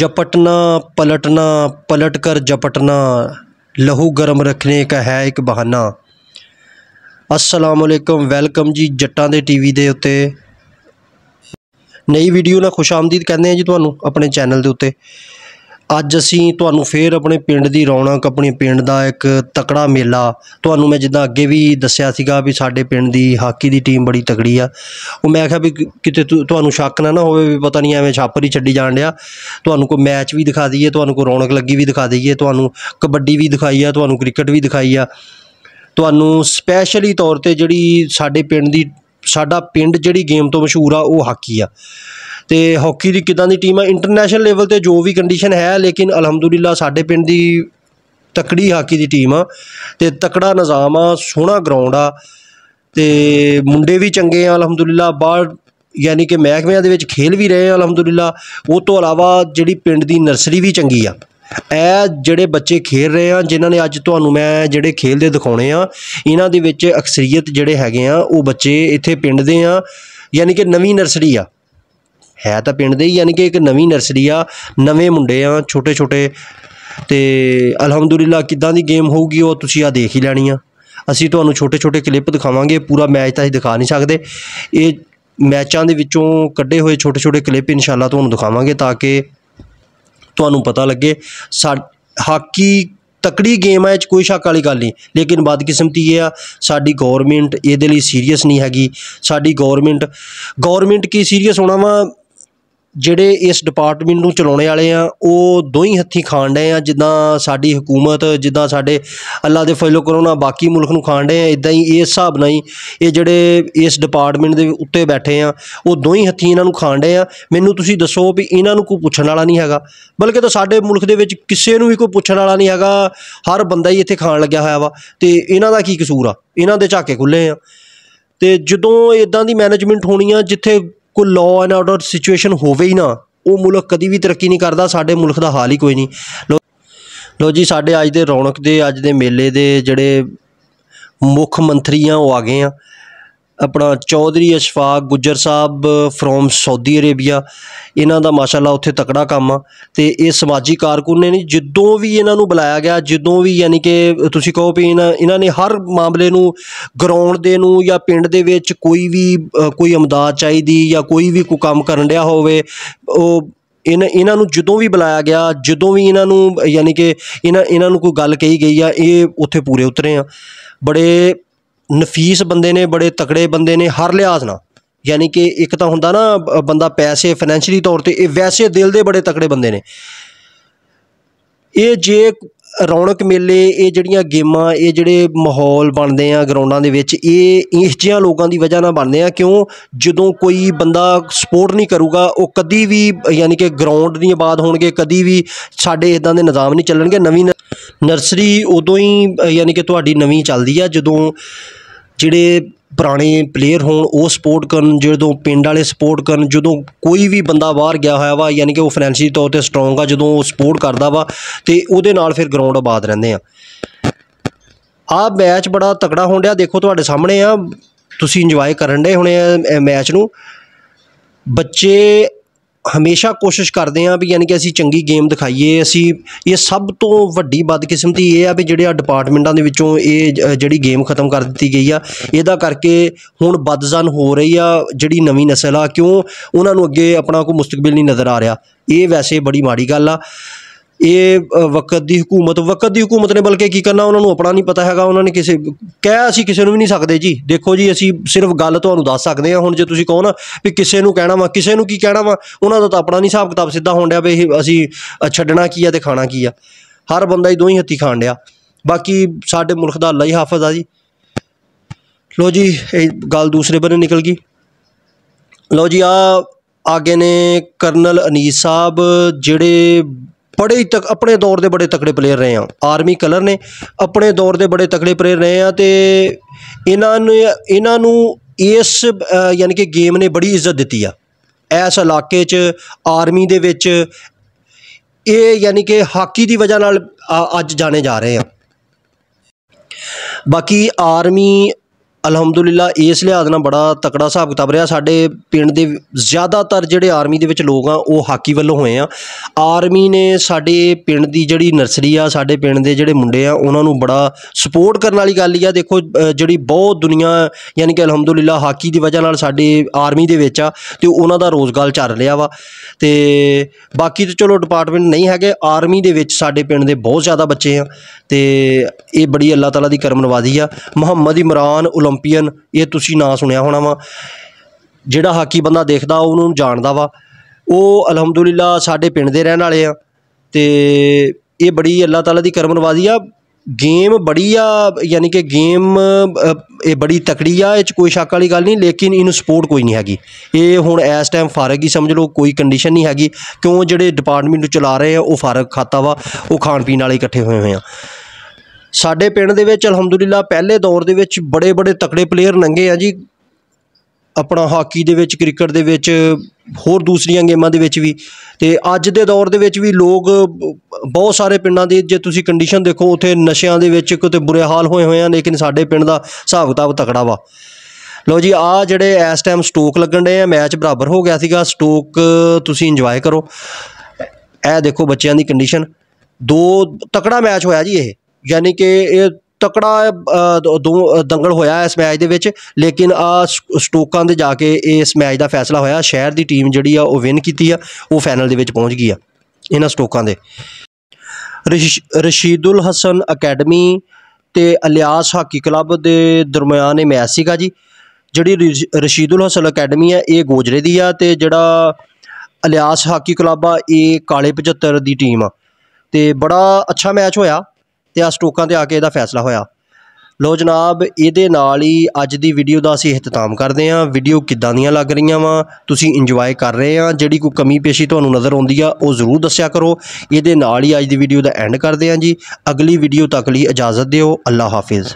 जपटना पलटना पलटकर जपटना लहू गर्म रखने का ਹੈ ਇੱਕ ਬਹਾਨਾ ਅਸਲਾਮ ਅਲੈਕਮ ਵੈਲਕਮ ਜੀ ਜੱਟਾਂ ਦੇ ਟੀਵੀ ਦੇ ਉੱਤੇ ਨਈ ਵੀਡੀਓ ਨਾਲ ਖੁਸ਼ ਆਮਦੀਦ ਕਹਿੰਦੇ ਆ ਜੀ ਤੁਹਾਨੂੰ ਆਪਣੇ ਚੈਨਲ ਦੇ ਉੱਤੇ ਅੱਜ ਅਸੀਂ ਤੁਹਾਨੂੰ ਫੇਰ ਆਪਣੇ ਪਿੰਡ ਦੀ ਰੌਣਕ ਆਪਣੇ ਪਿੰਡ ਦਾ ਇੱਕ ਤਕੜਾ ਮੇਲਾ ਤੁਹਾਨੂੰ ਮੈਂ ਜਿੱਦਾਂ ਅੱਗੇ ਵੀ ਦੱਸਿਆ ਸੀਗਾ ਵੀ ਸਾਡੇ ਪਿੰਡ ਦੀ ਹਾਕੀ ਦੀ ਟੀਮ ਬੜੀ ਤਕੜੀ ਆ ਉਹ ਮੈਂ ਕਿਹਾ ਵੀ ਕਿਤੇ ਤੁਹਾਨੂੰ ਸ਼ੱਕ ਨਾ ਨਾ ਹੋਵੇ ਵੀ ਪਤਾ ਨਹੀਂ ਐਵੇਂ ਛਾਪਰ ਹੀ ਛੱਡੀ ਜਾਣ ਡਿਆ ਤੁਹਾਨੂੰ ਕੋਈ ਮੈਚ ਵੀ ਦਿਖਾ ਦਈਏ ਤੁਹਾਨੂੰ ਕੋਈ ਰੌਣਕ ਲੱਗੀ ਵੀ ਦਿਖਾ ਦਈਏ ਤੁਹਾਨੂੰ ਕਬੱਡੀ ਵੀ ਦਿਖਾਈ ਆ ਤੁਹਾਨੂੰ ਕ੍ਰਿਕਟ ਵੀ ਦਿਖਾਈ ਆ ਤੁਹਾਨੂੰ ਸਪੈਸ਼ਲੀ ਤੌਰ ਤੇ ਜਿਹੜੀ ਸਾਡੇ ਪਿੰਡ ਦੀ ਸਾਡਾ ਪਿੰਡ ਜਿਹੜੀ ਗੇਮ ਤੋਂ ਮਸ਼ਹੂਰ ਆ ਉਹ ਹਾਕੀ ਆ ਤੇ ਹਾਕੀ ਦੀ ਕਿਦਾਂ ਦੀ ਟੀਮ ਹੈ ਇੰਟਰਨੈਸ਼ਨਲ ਲੈਵਲ ਤੇ ਜੋ ਵੀ ਕੰਡੀਸ਼ਨ ਹੈ ਲੇਕਿਨ ਅਲਹਮਦੁਲਿਲਾ ਸਾਡੇ ਪਿੰਡ ਦੀ ਤਕੜੀ ਹਾਕੀ ਦੀ ਟੀਮ ਆ ਤੇ ਤਕੜਾ ਨਿਜ਼ਾਮ ਆ ਸੋਹਣਾ ਗਰਾਊਂਡ ਆ ਤੇ ਮੁੰਡੇ ਵੀ ਚੰਗੇ ਆ ਅਲਹਮਦੁਲਿਲਾ ਬਾਹਰ ਯਾਨੀ ਕਿ ਮਹਿਕਮਿਆਂ ਦੇ ਵਿੱਚ ਖੇਲ ਵੀ ਰਹੇ ਆ ਅਲਹਮਦੁਲਿਲਾ ਉਹ ਤੋਂ ਇਲਾਵਾ ਜਿਹੜੀ ਪਿੰਡ ਦੀ ਨਰਸਰੀ ਵੀ ਚੰਗੀ ਆ ਇਹ ਜਿਹੜੇ ਬੱਚੇ ਖੇਡ ਰਹੇ ਆ ਜਿਨ੍ਹਾਂ ਨੇ ਅੱਜ ਤੁਹਾਨੂੰ ਮੈਂ ਜਿਹੜੇ ਖੇਲਦੇ ਦਿਖਾਉਣੇ ਆ ਇਹਨਾਂ ਦੇ ਵਿੱਚ ਅਕਸਰੀਅਤ ਜਿਹੜੇ ਹੈਗੇ ਆ ਉਹ ਬੱਚੇ ਇੱਥੇ ਪਿੰਡ ਦੇ ਆ ਯਾਨੀ ਕਿ ਨਵੀਂ ਨਰਸਰੀ ਆ ਹੈ ਤਾਂ ਪਿੰਡ ਦੇ ਹੀ ਯਾਨੀ ਕਿ ਇੱਕ ਨਵੀਂ ਨਰਸਰੀ ਆ ਨਵੇਂ ਮੁੰਡੇ ਆ ਛੋਟੇ ਛੋਟੇ ਤੇ ਅਲਹਮਦੁਲਿਲਾ ਕਿਦਾਂ ਦੀ ਗੇਮ ਹੋਊਗੀ ਉਹ ਤੁਸੀਂ ਆ ਦੇਖ ਹੀ ਲੈਣੀ ਆ ਅਸੀਂ ਤੁਹਾਨੂੰ ਛੋਟੇ ਛੋਟੇ ਕਲਿੱਪ ਦਿਖਾਵਾਂਗੇ ਪੂਰਾ ਮੈਚ ਤਾਂ ਅਸੀਂ ਦਿਖਾ ਨਹੀਂ ਸਕਦੇ ਇਹ ਮੈਚਾਂ ਦੇ ਵਿੱਚੋਂ ਕੱਢੇ ਹੋਏ ਛੋਟੇ ਛੋਟੇ ਕਲਿੱਪ ਇਨਸ਼ਾਅੱਲਾ ਤੁਹਾਨੂੰ ਦਿਖਾਵਾਂਗੇ ਤਾਂ ਕਿ ਤੁਹਾਨੂੰ ਪਤਾ ਲੱਗੇ ਹਾਕੀ ਤਕੜੀ ਗੇਮ ਹੈ ਇਹ ਚ ਕੋਈ ਸ਼ੱਕ ਵਾਲੀ ਗੱਲ ਨਹੀਂ ਲੇਕਿਨ ਬਦਕਿਸਮਤੀ ਇਹ ਆ ਸਾਡੀ ਗਵਰਨਮੈਂਟ ਇਹਦੇ ਲਈ ਸੀਰੀਅਸ ਨਹੀਂ ਹੈਗੀ ਸਾਡੀ ਗਵਰਨਮੈਂਟ ਗਵਰਨਮੈਂਟ ਕੀ ਸੀਰੀਅਸ ਹੋਣਾ ਵਾ ਜਿਹੜੇ ਇਸ ਡਿਪਾਰਟਮੈਂਟ ਨੂੰ ਚਲਾਉਣ ਵਾਲੇ ਆ ਉਹ ਦੋਹੀ ਹੱਥੀ ਖਾਣ ਡਏ ਆ ਜਿੱਦਾਂ ਸਾਡੀ ਹਕੂਮਤ ਜਿੱਦਾਂ ਸਾਡੇ ਅੱਲਾ ਦੇ ਫੈਲੋ ਕਰੋਨਾ ਬਾਕੀ ਮੁਲਕ ਨੂੰ ਖਾਣ ਡਏ ਆ ਇਦਾਂ ਹੀ ਇਸ ਹਿਸਾਬ ਨਾਲ ਹੀ ਇਹ ਜਿਹੜੇ ਇਸ ਡਿਪਾਰਟਮੈਂਟ ਦੇ ਉੱਤੇ ਬੈਠੇ ਆ ਉਹ ਦੋਹੀ ਹੱਥੀ ਇਹਨਾਂ ਨੂੰ ਖਾਣ ਡਏ ਆ ਮੈਨੂੰ ਤੁਸੀਂ ਦੱਸੋ ਵੀ ਇਹਨਾਂ ਨੂੰ ਕੋਈ ਪੁੱਛਣ ਵਾਲਾ ਨਹੀਂ ਹੈਗਾ ਬਲਕਿ ਤਾਂ ਸਾਡੇ ਮੁਲਕ ਦੇ ਵਿੱਚ ਕਿਸੇ ਨੂੰ ਵੀ ਕੋਈ ਪੁੱਛਣ ਵਾਲਾ ਨਹੀਂ ਹੈਗਾ ਹਰ ਬੰਦਾ ਹੀ ਇੱਥੇ ਖਾਣ ਲੱਗਿਆ ਹੋਇਆ ਵਾ ਤੇ ਇਹਨਾਂ ਦਾ ਕੀ ਕਸੂਰ ਆ ਇਹਨਾਂ ਦੇ ਝਾਕੇ ਖੁੱਲੇ ਆ ਤੇ ਜਦੋਂ ਇਦਾਂ ਦੀ ਮੈਨੇਜਮੈਂਟ ਹੋਣੀ ਆ ਜਿੱਥੇ ਕੋਈ ਲਾਅ ਐਂਡ ਆਰਡਰ ਸਿਚੁਏਸ਼ਨ ਹੋਵੇ ਹੀ ਨਾ ਉਹ ਮੁਲਕ ਕਦੀ ਵੀ ਤਰੱਕੀ ਨਹੀਂ ਕਰਦਾ ਸਾਡੇ ਮੁਲਕ ਦਾ ਹਾਲ ਹੀ ਕੋਈ ਨਹੀਂ ਲੋ ਜੀ ਸਾਡੇ ਅੱਜ ਦੇ ਰੌਣਕ ਦੇ ਅੱਜ ਦੇ ਮੇਲੇ ਦੇ ਜਿਹੜੇ ਮੁੱਖ ਮੰਤਰੀਆਂ ਉਹ ਆ ਗਏ ਆ ਆਪਣਾ ਚੌਧਰੀ ਅਸ਼ਫਾਕ ਗੁੱਜਰ ਸਾਹਿਬ ਫਰੋਮ ਸਾਊਦੀ ਅਰੇਬੀਆ ਇਹਨਾਂ ਦਾ ਮਾਸ਼ਾਅੱਲਾ ਉੱਥੇ ਤਕੜਾ ਕੰਮ ਆ ਤੇ ਇਹ ਸਮਾਜੀ ਕਾਰਕੁਨ ਨੇ ਜਦੋਂ ਵੀ ਇਹਨਾਂ ਨੂੰ ਬੁਲਾਇਆ ਗਿਆ ਜਦੋਂ ਵੀ ਯਾਨੀ ਕਿ ਤੁਸੀਂ ਕਹੋ ਵੀ ਇਹਨਾਂ ਨੇ ਹਰ ਮਾਮਲੇ ਨੂੰ ਗਰਾਊਂਡ ਦੇ ਨੂੰ ਜਾਂ ਪਿੰਡ ਦੇ ਵਿੱਚ ਕੋਈ ਵੀ ਕੋਈ ਅਮਦਾਦ ਚਾਹੀਦੀ ਜਾਂ ਕੋਈ ਵੀ ਕੋ ਕੰਮ ਕਰਨ ਡਿਆ ਹੋਵੇ ਉਹ ਇਹਨਾਂ ਇਹਨਾਂ ਨੂੰ ਜਦੋਂ ਵੀ ਬੁਲਾਇਆ ਗਿਆ ਜਦੋਂ ਵੀ ਇਹਨਾਂ ਨੂੰ ਯਾਨੀ ਕਿ ਇਹਨਾਂ ਇਹਨਾਂ ਨੂੰ ਕੋਈ ਗੱਲ ਕਹੀ ਗਈ ਆ ਇਹ ਉੱਥੇ ਪੂਰੇ ਉਤਰੇ ਆ ਬੜੇ ਨਫੀਸ ਬੰਦੇ ਨੇ ਬੜੇ ਤਕੜੇ ਬੰਦੇ ਨੇ ਹਰ ਲਿਹਾਜ਼ ਨਾਲ ਯਾਨੀ ਕਿ ਇੱਕ ਤਾਂ ਹੁੰਦਾ ਨਾ ਬੰਦਾ ਪੈਸੇ ਫਾਈਨੈਂਸ਼ੀਅਲੀ ਤੌਰ ਤੇ ਇਹ ਵੈਸੇ ਦਿਲ ਦੇ ਬੜੇ ਤਕੜੇ ਬੰਦੇ ਨੇ ਇਹ ਜੇ ਰੌਣਕ ਮੇਲੇ ਇਹ ਜਿਹੜੀਆਂ ਗੇਮਾਂ ਇਹ ਜਿਹੜੇ ਮਾਹੌਲ ਬਣਦੇ ਆ ਗਰਾਊਂਡਾਂ ਦੇ ਵਿੱਚ ਇਹ ਇਸ ਜਿਹਾਂ ਲੋਕਾਂ ਦੀ ਵਜ੍ਹਾ ਨਾਲ ਬਣਦੇ ਆ ਕਿਉਂ ਜਦੋਂ ਕੋਈ ਬੰਦਾ ਸਪੋਰਟ ਨਹੀਂ ਕਰੂਗਾ ਉਹ ਕਦੀ ਵੀ ਯਾਨੀ ਕਿ ਗਰਾਊਂਡ ਦੀ ਆਬਾਦ ਹੋਣਗੇ ਕਦੀ ਵੀ ਸਾਡੇ ਇਦਾਂ ਦੇ ਨਿਜ਼ਾਮ ਨਹੀਂ ਚੱਲਣਗੇ ਨਵੀਂ ਨਰਸਰੀ ਉਦੋਂ ਹੀ ਯਾਨੀ ਕਿ ਤੁਹਾਡੀ ਨਵੀਂ ਚੱਲਦੀ ਆ ਜਦੋਂ ਜਿਹੜੇ ਪੁਰਾਣੇ ਪਲੇਅਰ ਹੋਣ ਉਹ ਸਪੋਰਟ ਕਰਨ ਜਦੋਂ ਪਿੰਡ ਵਾਲੇ ਸਪੋਰਟ ਕਰਨ ਜਦੋਂ ਕੋਈ ਵੀ ਬੰਦਾ ਬਾਹਰ ਗਿਆ ਹੋਇਆ ਵਾ ਯਾਨੀ ਕਿ ਉਹ ਫਾਈਨੈਂਸ਼ੀਅਲ ਤੌਰ ਤੇ ਸਟਰੋਂਗ ਆ ਜਦੋਂ ਉਹ ਸਪੋਰਟ ਕਰਦਾ ਵਾ ਤੇ ਉਹਦੇ ਨਾਲ ਫਿਰ ਗਰਾਊਂਡ ਆਬਾਦ ਰਹਿੰਦੇ ਆ ਆ ਮੈਚ ਬੜਾ ਤਕੜਾ ਹੋਣ ਡਿਆ ਦੇਖੋ ਤੁਹਾਡੇ ਸਾਹਮਣੇ ਆ ਤੁਸੀਂ ਇੰਜੋਏ ਕਰਨ ਦੇ ਹੋਣੇ ਆ ਮੈਚ ਨੂੰ ਬੱਚੇ ਹਮੇਸ਼ਾ ਕੋਸ਼ਿਸ਼ ਕਰਦੇ ਆਂ ਵੀ ਯਾਨੀ ਕਿ ਅਸੀਂ ਚੰਗੀ ਗੇਮ ਦਿਖਾਈਏ ਅਸੀਂ ਇਹ ਸਭ ਤੋਂ ਵੱਡੀ ਬਦਕਿਸਮਤੀ ਇਹ ਆ ਵੀ ਜਿਹੜੇ ਆ ਡਿਪਾਰਟਮੈਂਟਾਂ ਦੇ ਵਿੱਚੋਂ ਇਹ ਜਿਹੜੀ ਗੇਮ ਖਤਮ ਕਰ ਦਿੱਤੀ ਗਈ ਆ ਇਹਦਾ ਕਰਕੇ ਹੁਣ ਬਦਜ਼ਨ ਹੋ ਰਹੀ ਆ ਜਿਹੜੀ ਨਵੀਂ ਨਸਲ ਆ ਕਿਉਂ ਉਹਨਾਂ ਨੂੰ ਅੱਗੇ ਆਪਣਾ ਕੋਈ ਮੁਸਤਕਬਲ ਨਹੀਂ ਨਜ਼ਰ ਆ ਰਿਹਾ ਇਹ ਵੈਸੇ ਬੜੀ ਮਾੜੀ ਗੱਲ ਆ ਇਹ ਵਕਤ ਦੀ ਹਕੂਮਤ ਵਕਤ ਦੀ ਹਕੂਮਤ ਨੇ ਬਲਕਿ ਕੀ ਕਰਨਾ ਉਹਨਾਂ ਨੂੰ ਆਪਣਾ ਨਹੀਂ ਪਤਾ ਹੈਗਾ ਉਹਨਾਂ ਨੇ ਕਿਸੇ ਕਹਿ ਅਸੀਂ ਕਿਸੇ ਨੂੰ ਵੀ ਨਹੀਂ ਸਕਦੇ ਜੀ ਦੇਖੋ ਜੀ ਅਸੀਂ ਸਿਰਫ ਗੱਲ ਤੁਹਾਨੂੰ ਦੱਸ ਸਕਦੇ ਹਾਂ ਹੁਣ ਜੇ ਤੁਸੀਂ ਕਹੋ ਨਾ ਵੀ ਕਿਸੇ ਨੂੰ ਕਹਿਣਾ ਵਾ ਕਿਸੇ ਨੂੰ ਕੀ ਕਹਿਣਾ ਵਾ ਉਹਨਾਂ ਦਾ ਤਾਂ ਆਪਣਾ ਨਹੀਂ ਹਿਸਾਬ ਕਿਤਾਬ ਸਿੱਧਾ ਹੋਣ ਡਿਆ ਵੀ ਅਸੀਂ ਛੱਡਣਾ ਕੀ ਆ ਤੇ ਖਾਣਾ ਕੀ ਆ ਹਰ ਬੰਦਾ ਹੀ ਦੋਹੀ ਹੱਤੀ ਖਾਣ ਡਿਆ ਬਾਕੀ ਸਾਡੇ ਮੁਲਕ ਦਾ ਅੱਲਾ ਹੀ ਹਾਫਜ਼ ਆ ਜੀ ਲੋ ਜੀ ਇਹ ਗੱਲ ਦੂਸਰੇ ਬੰਨੇ ਨਿਕਲ ਗਈ ਲੋ ਜੀ ਆ ਆਗੇ ਨੇ ਕਰਨਲ ਅਨੀਸ ਸਾਹਿਬ ਜਿਹੜੇ ਬੜੇ ਤੱਕ ਆਪਣੇ ਦੌਰ ਦੇ ਬੜੇ ਤਕੜੇ ਪਲੇਅਰ ਰਹੇ ਆ ਆਰਮੀ ਕਲਰ ਨੇ ਆਪਣੇ ਦੌਰ ਦੇ ਬੜੇ ਤਕੜੇ ਪਲੇਅਰ ਰਹੇ ਆ ਤੇ ਇਹਨਾਂ ਨੂੰ ਇਹਨਾਂ ਨੂੰ ਇਸ ਯਾਨੀ ਕਿ ਗੇਮ ਨੇ ਬੜੀ ਇੱਜ਼ਤ ਦਿੱਤੀ ਆ ਇਸ ਇਲਾਕੇ 'ਚ ਆਰਮੀ ਦੇ ਵਿੱਚ ਇਹ ਯਾਨੀ ਕਿ ਹਾਕੀ ਦੀ ਵਜ੍ਹਾ ਨਾਲ ਅੱਜ ਜਾਣੇ ਜਾ ਰਹੇ ਆ ਬਾਕੀ ਆਰਮੀ ਅਲਹਮਦੁਲਿਲਾ ਇਸ ਲਿਹਾਜ਼ ਨਾਲ ਬੜਾ ਤਕੜਾ ਹਿਸਾਬ ਕਿਤਾਬ ਰਿਹਾ ਸਾਡੇ ਪਿੰਡ ਦੇ ਜ਼ਿਆਦਾਤਰ ਜਿਹੜੇ ਆਰਮੀ ਦੇ ਵਿੱਚ ਲੋਕ ਆ ਉਹ ਹਾਕੀ ਵੱਲੋਂ ਹੋਏ ਆ ਆਰਮੀ ਨੇ ਸਾਡੇ ਪਿੰਡ ਦੀ ਜਿਹੜੀ ਨਰਸਰੀ ਆ ਸਾਡੇ ਪਿੰਡ ਦੇ ਜਿਹੜੇ ਮੁੰਡੇ ਆ ਉਹਨਾਂ ਨੂੰ ਬੜਾ ਸਪੋਰਟ ਕਰਨ ਵਾਲੀ ਗੱਲ ਹੀ ਆ ਦੇਖੋ ਜਿਹੜੀ ਬਹੁਤ ਦੁਨੀਆ ਯਾਨੀ ਕਿ ਅਲਹਮਦੁਲਿਲਾ ਹਾਕੀ ਦੀ ਵਜ੍ਹਾ ਨਾਲ ਸਾਡੇ ਆਰਮੀ ਦੇ ਵਿੱਚ ਆ ਤੇ ਉਹਨਾਂ ਦਾ ਰੋਜ਼ਗਾਰ ਚੱਲ ਰਿਹਾ ਵਾ ਤੇ ਬਾਕੀ ਤੇ ਚਲੋ ਡਿਪਾਰਟਮੈਂਟ ਨਹੀਂ ਹੈਗੇ ਆਰਮੀ ਦੇ ਵਿੱਚ ਸਾਡੇ ਪਿੰਡ ਦੇ ਬਹੁਤ ਜ਼ਿਆਦਾ ਬੱਚੇ ਆ ਤੇ ਇਹ ਬੜੀ ਅੱਲਾਹ ਤਾਲਾ ਦੀ ਕਰਮਨਵਾਦੀ ਆ ਮੁਹੰਮਦ ਇਮਰਾਨ ਉਲ ਓਲੰਪੀਅਨ ਇਹ ਤੁਸੀਂ ਨਾਂ ਸੁਣਿਆ ਹੋਣਾ ਵਾ ਜਿਹੜਾ ਹਾਕੀ ਬੰਦਾ ਦੇਖਦਾ ਉਹਨੂੰ ਜਾਣਦਾ ਵਾ ਉਹ ਅਲਹਮਦੁਲਿਲਾ ਸਾਡੇ ਪਿੰਡ ਦੇ ਰਹਿਣ ਵਾਲੇ ਆ ਤੇ ਇਹ ਬੜੀ ਅੱਲਾਹ ਤਾਲਾ ਦੀ ਕਰਮ ਨਵਾਜ਼ੀ ਆ ਗੇਮ ਬੜੀ ਆ ਯਾਨੀ ਕਿ ਗੇਮ ਇਹ ਬੜੀ ਤਕੜੀ ਆ ਇਹ ਚ ਕੋਈ ਸ਼ੱਕ ਵਾਲੀ ਗੱਲ ਨਹੀਂ ਲੇਕਿਨ ਇਹਨੂੰ ਸਪੋਰਟ ਕੋਈ ਨਹੀਂ ਹੈਗੀ ਇਹ ਹੁਣ ਇਸ ਟਾਈਮ ਫਾਰਗ ਹੀ ਸਮਝ ਲਓ ਕੋਈ ਕੰਡੀਸ਼ਨ ਨਹੀਂ ਹੈਗੀ ਕਿਉਂ ਜਿਹੜੇ ਡਿਪਾਰਟਮੈਂਟ ਨੂੰ ਚਲਾ ਰਹੇ ਆ ਉਹ ਫਾਰਗ ਖਾਤਾ ਵਾ ਉਹ ਖਾਣ ਪੀਣ ਵਾਲੇ ਇਕੱਠੇ ਹੋਏ ਹੋਏ ਆ ਸਾਡੇ ਪਿੰਡ ਦੇ ਵਿੱਚ ਅਲਹਮਦੁਲਿਲਾ ਪਹਿਲੇ ਦੌਰ ਦੇ ਵਿੱਚ ਬੜੇ ਬੜੇ ਤਕੜੇ ਪਲੇਅਰ ਲੰਗੇ ਆ ਜੀ ਆਪਣਾ ਹਾਕੀ ਦੇ ਵਿੱਚ ਕ੍ਰਿਕਟ ਦੇ ਵਿੱਚ ਹੋਰ ਦੂਸਰੀਆਂ ਗੇਮਾਂ ਦੇ ਵਿੱਚ ਵੀ ਤੇ ਅੱਜ ਦੇ ਦੌਰ ਦੇ ਵਿੱਚ ਵੀ ਲੋਕ ਬਹੁਤ ਸਾਰੇ ਪਿੰਡਾਂ ਦੇ ਜੇ ਤੁਸੀਂ ਕੰਡੀਸ਼ਨ ਦੇਖੋ ਉੱਥੇ ਨਸ਼ਿਆਂ ਦੇ ਵਿੱਚ ਕਿਤੇ ਬੁਰੇ ਹਾਲ ਹੋਏ ਹੋਏ ਆ ਲੇਕਿਨ ਸਾਡੇ ਪਿੰਡ ਦਾ ਹਿਸਾਬ ਕਿਤਾਬ ਤਕੜਾ ਵਾ ਲੋ ਜੀ ਆ ਜਿਹੜੇ ਇਸ ਟਾਈਮ ਸਟੋਕ ਲੱਗਣ ਦੇ ਆ ਮੈਚ ਬਰਾਬਰ ਹੋ ਗਿਆ ਸੀਗਾ ਸਟੋਕ ਤੁਸੀਂ ਇੰਜੋਏ ਕਰੋ ਇਹ ਦੇਖੋ ਬੱਚਿਆਂ ਦੀ ਕੰਡੀਸ਼ਨ ਦੋ ਤਕੜਾ ਮੈਚ ਹੋਇਆ ਜੀ ਇਹ ਯਾਨੀ ਕਿ ਇਹ ਤਕੜਾ ਦੰਗਲ ਹੋਇਆ ਇਸ ਮੈਚ ਦੇ ਵਿੱਚ ਲੇਕਿਨ ਆ ਸਟੋਕਾਂ ਦੇ ਜਾ ਕੇ ਇਸ ਮੈਚ ਦਾ ਫੈਸਲਾ ਹੋਇਆ ਸ਼ਹਿਰ ਦੀ ਟੀਮ ਜਿਹੜੀ ਆ ਉਹ ਵਿਨ ਕੀਤੀ ਆ ਉਹ ਫਾਈਨਲ ਦੇ ਵਿੱਚ ਪਹੁੰਚ ਗਈ ਆ ਇਹਨਾਂ ਸਟੋਕਾਂ ਦੇ ਰਸ਼ੀਦੁਲ ਹਸਨ ਅਕੈਡਮੀ ਤੇ ਅਲਿਆਸ ਹਾਕੀ ਕਲੱਬ ਦੇ ਦਰਮਿਆਨ ਇਹ ਮੈਚ ਸੀਗਾ ਜੀ ਜਿਹੜੀ ਰਸ਼ੀਦੁਲ ਹਸਨ ਅਕੈਡਮੀ ਆ ਇਹ ਗੋਜਰੇ ਦੀ ਆ ਤੇ ਜਿਹੜਾ ਅਲਿਆਸ ਹਾਕੀ ਕਲੱਬ ਆ ਇਹ ਕਾਲੇ 75 ਦੀ ਟੀਮ ਆ ਤੇ ਬੜਾ ਅੱਛਾ ਮੈਚ ਹੋਇਆ ਤੇ ਆ ਸਟੋਕਾਂ ਤੇ ਆ ਕੇ ਇਹਦਾ ਫੈਸਲਾ ਹੋਇਆ ਲੋ ਜਨਾਬ ਇਹਦੇ ਨਾਲ ਹੀ ਅੱਜ ਦੀ ਵੀਡੀਓ ਦਾ ਅਸੀਂ ਇਖਤਤਾਮ ਕਰਦੇ ਹਾਂ ਵੀਡੀਓ ਕਿੱਦਾਂ ਦੀਆਂ ਲੱਗ ਰਹੀਆਂ ਵਾ ਤੁਸੀਂ ਇੰਜੋਏ ਕਰ ਰਹੇ ਆ ਜਿਹੜੀ ਕੋਈ ਕਮੀ ਪੇਸ਼ੀ ਤੁਹਾਨੂੰ ਨਜ਼ਰ ਆਉਂਦੀ ਆ ਉਹ ਜ਼ਰੂਰ ਦੱਸਿਆ ਕਰੋ ਇਹਦੇ ਨਾਲ ਹੀ ਅੱਜ ਦੀ ਵੀਡੀਓ ਦਾ ਐਂਡ ਕਰਦੇ ਹਾਂ ਜੀ ਅਗਲੀ ਵੀਡੀਓ ਤੱਕ ਲਈ ਇਜਾਜ਼ਤ ਦਿਓ ਅੱਲਾ ਹਾਫਿਜ਼